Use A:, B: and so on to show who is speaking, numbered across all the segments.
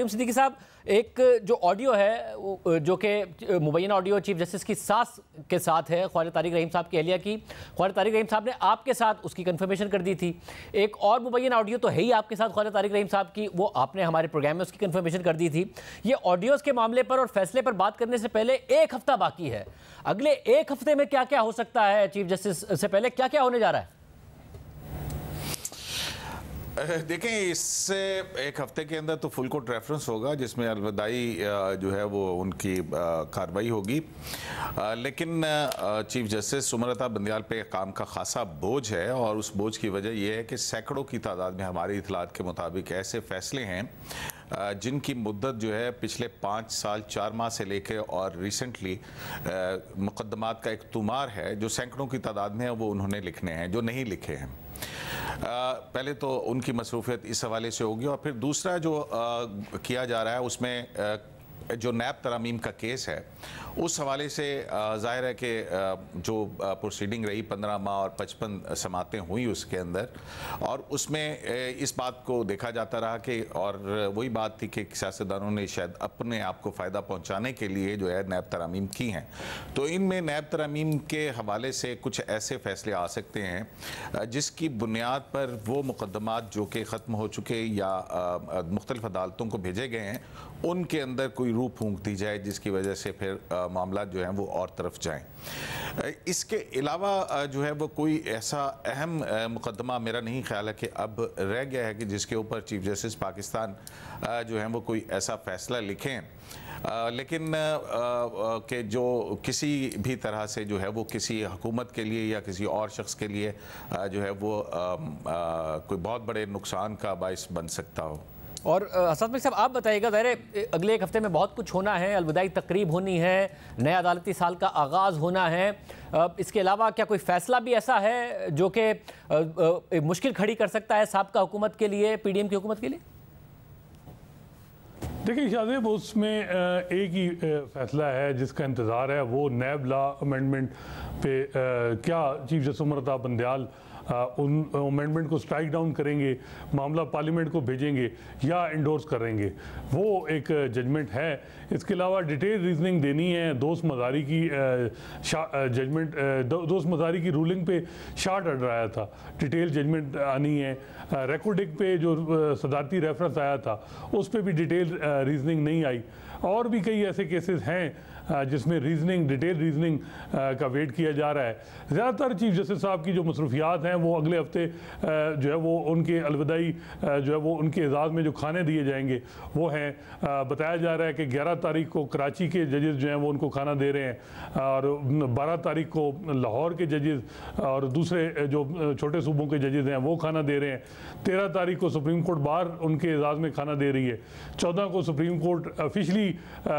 A: सिद्दीकी साहब एक जो ऑडियो है जो कि मुबैन ऑडियो चीफ जस्टिस की सास के साथ है ख्वाज तारिक रहीम साहब की अहलिया की ख्वाज तारिक रहीम साहब ने आपके साथ उसकी कन्फर्मेशन कर दी थी एक और मुबैन ऑडियो तो है ही आपके साथ ख्वाज तारिक रहीम साहब की वो आपने हमारे प्रोग्राम में उसकी कन्फर्मेशन कर दी थी ये ऑडियोज़ के मामले पर और फैसले पर बात करने से पहले एक हफ़्ता बाकी है अगले एक हफ्ते में क्या क्या हो सकता है चीफ जस्टिस से पहले क्या क्या होने जा रहा है
B: देखें इससे एक हफ्ते के अंदर तो फुल कोर्ट रेफरेंस होगा जिसमें अलविदाई जो है वो उनकी कार्रवाई होगी लेकिन चीफ जस्टिस उमरता बंदियाल पे काम का खासा बोझ है और उस बोझ की वजह यह है कि सैकड़ों की तादाद में हमारी इतलात के मुताबिक ऐसे फैसले हैं जिनकी मुद्दत जो है पिछले पाँच साल चार माह से लेकर और रिसेंटली मुकदमात का एक तुमार है जो सैकड़ों की तादाद में है वो उन्होंने लिखने हैं जो नहीं लिखे हैं पहले तो उनकी मसरूफियत इस हवाले से होगी और फिर दूसरा जो किया जा रहा है उसमें जो नैब तरामीम का केस है उस हवाले से ज़ाहिर है कि जो प्रोसीडिंग रही पंद्रह माह और पचपन समातें हुई उसके अंदर और उसमें इस बात को देखा जाता रहा कि और वही बात थी कि सियासतदानों ने शायद अपने आप को फ़ायदा पहुंचाने के लिए जो है नैब तरामीम की हैं तो इनमें नैब तरामीम के हवाले से कुछ ऐसे फ़ैसले आ सकते हैं जिसकी बुनियाद पर वो मुकदमात जो कि ख़त्म हो चुके या मुख्तलिफ अदालतों को भेजे गए हैं उनके अंदर कोई कोई रूप फूंक दी जाए जिसकी वजह से फिर मामला जो है वो और तरफ जाए इसके अलावा जो है वो कोई ऐसा अहम मुकदमा मेरा नहीं ख्याल है कि अब रह गया है कि जिसके ऊपर चीफ जस्टिस पाकिस्तान जो है वो कोई ऐसा फैसला लिखें लेकिन के जो किसी भी तरह से जो है वो किसी हुकूमत के लिए या किसी और शख्स के लिए जो है वो कोई बहुत बड़े नुकसान का बायस बन सकता हो
A: और असद मलिक साहब आप बताइएगा ज़ाहिर अगले एक हफ्ते में बहुत कुछ होना है अलविदाई तकरीब होनी है नया अदालती साल का आगाज़ होना है इसके अलावा क्या कोई फ़ैसला भी ऐसा है जो कि मुश्किल खड़ी कर सकता है सबका हुकूमत के लिए पी डी एम की हुकूमत के लिए
C: देखिए शाहब उसमें एक ही फैसला है जिसका इंतज़ार है वो नैब ला अमेंडमेंट पे क्या चीफ जस्टिस उम्रता बंदयाल उन अमेंडमेंट को स्ट्राइक डाउन करेंगे मामला पार्लियामेंट को भेजेंगे या इंडोर्स करेंगे वो एक जजमेंट है इसके अलावा डिटेल रीजनिंग देनी है दोस्त मजारी की जजमेंट दोस्त मजारी की रूलिंग पे शार्ट अड आया था डिटेल जजमेंट आनी है रेकोडिक पे जो सदारती रेफरेंस आया था उस पर भी डिटेल रीजनिंग नहीं आई और भी कई ऐसे केसेस हैं जिसमें रीजनिंग डिटेल रीजनिंग का वेट किया जा रहा है ज़्यादातर चीफ जस्टिस साहब की जो मसरूफियात हैं वो अगले हफ्ते जो है वो उनके अलविदाई जो है वो उनके एजाज़ में जो खाने दिए जाएंगे वो हैं बताया जा रहा है कि ग्यारह तारीख को कराची के जजेस जो हैं वो उनको खाना दे रहे हैं और बारह तारीख को लाहौर के जजेस और दूसरे जो छोटे सूबों के जजेस हैं वो खाना दे रहे हैं तेरह तारीख को सुप्रीम कोर्ट बार उनके एजाज़ में खाना दे रही है चौदह को सुप्रीम कोर्ट ऑफिशली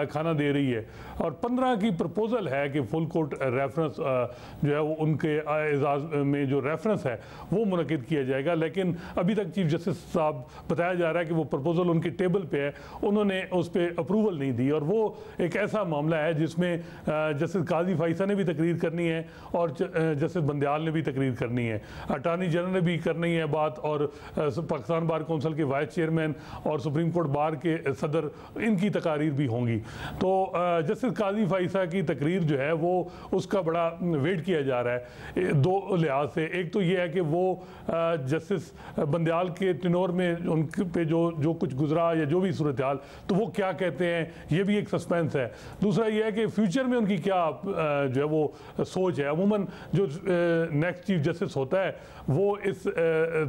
C: खाना दे रही है और पंद्रह की प्रपोजल है कि फुल कोर्ट रेफरेंस जो है वो उनके एजाज में जो रेफरेंस है वो मनकद किया जाएगा लेकिन अभी तक चीफ जस्टिस साहब बताया जा रहा है कि वो प्रपोजल उनकी टेबल पे है उन्होंने उस पर अप्रूवल नहीं दी और वो एक ऐसा मामला है जिसमें जस्टिस काजी फाइसा ने भी तकरीर करनी है और जस्टिस बंदयाल ने भी तकरीर करनी है अटारनी जनरल ने भी करनी है बात और पाकिस्तान बार कौंसिल के वाइस चेयरमैन और सुप्रीम कोर्ट बार के सदर इनकी तकारीर भी होंगी तो जस्टिस काजी फाइसा की तकरीर जो है वो उसका बड़ा वेट किया जा रहा है दो लिहाज से एक तो ये है कि वो जस्टिस बंदयाल के टिनोर में उनके पे जो जो कुछ गुजरा या जो भी सूरत हाल तो वो क्या कहते हैं ये भी एक सस्पेंस है दूसरा ये है कि फ्यूचर में उनकी क्या जो है वो सोच है अमूमन जो नेक्स्ट चीफ जस्टिस होता है वो इस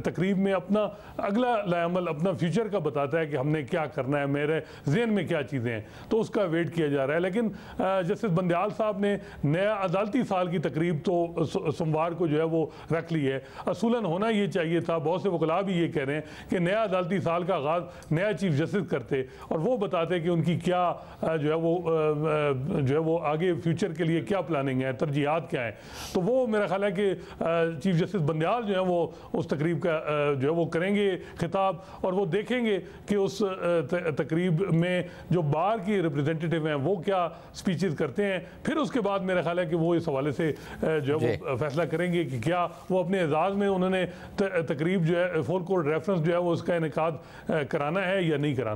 C: तकरीब में अपना अगला लायामल अपना फ्यूचर का बताता है कि हमने क्या करना है मेरे जहन में क्या चीज़ें हैं तो उसका वेट किया जा रहा है लेकिन जस्टिस बंदयाल साहब ने नया अदालती साल की तकरीब तो सोमवार को जो है वो रख ली है असूलन होना ये चाहिए था बहुत से वकला भी ये कह रहे हैं कि नया अदालती साल का आगाज़ नया चीफ जस्टिस करते और वो बताते कि उनकी क्या जो है वो जो है वो आगे फ्यूचर के लिए क्या प्लानिंग है तरजीहत क्या है तो वो मेरा ख्याल है कि चीफ जस्टिस बंदयाल जो है वो उस तकरीब का जो है वो करेंगे खिताब और वो देखेंगे कि उस तकरीब में जो बार की रिप्रेजेंटेटिव हैं वो क्या स्पीचेज करते हैं फिर उसके बाद मेरा ख्याल है कि वो इस हवाले से जो है वो फैसला करेंगे कि क्या वो अपने एजाज़ में उन्होंने तकरीब जो है फोर कोर्ट रेफरेंस जो है वो उसका इनका कराना है या नहीं कराना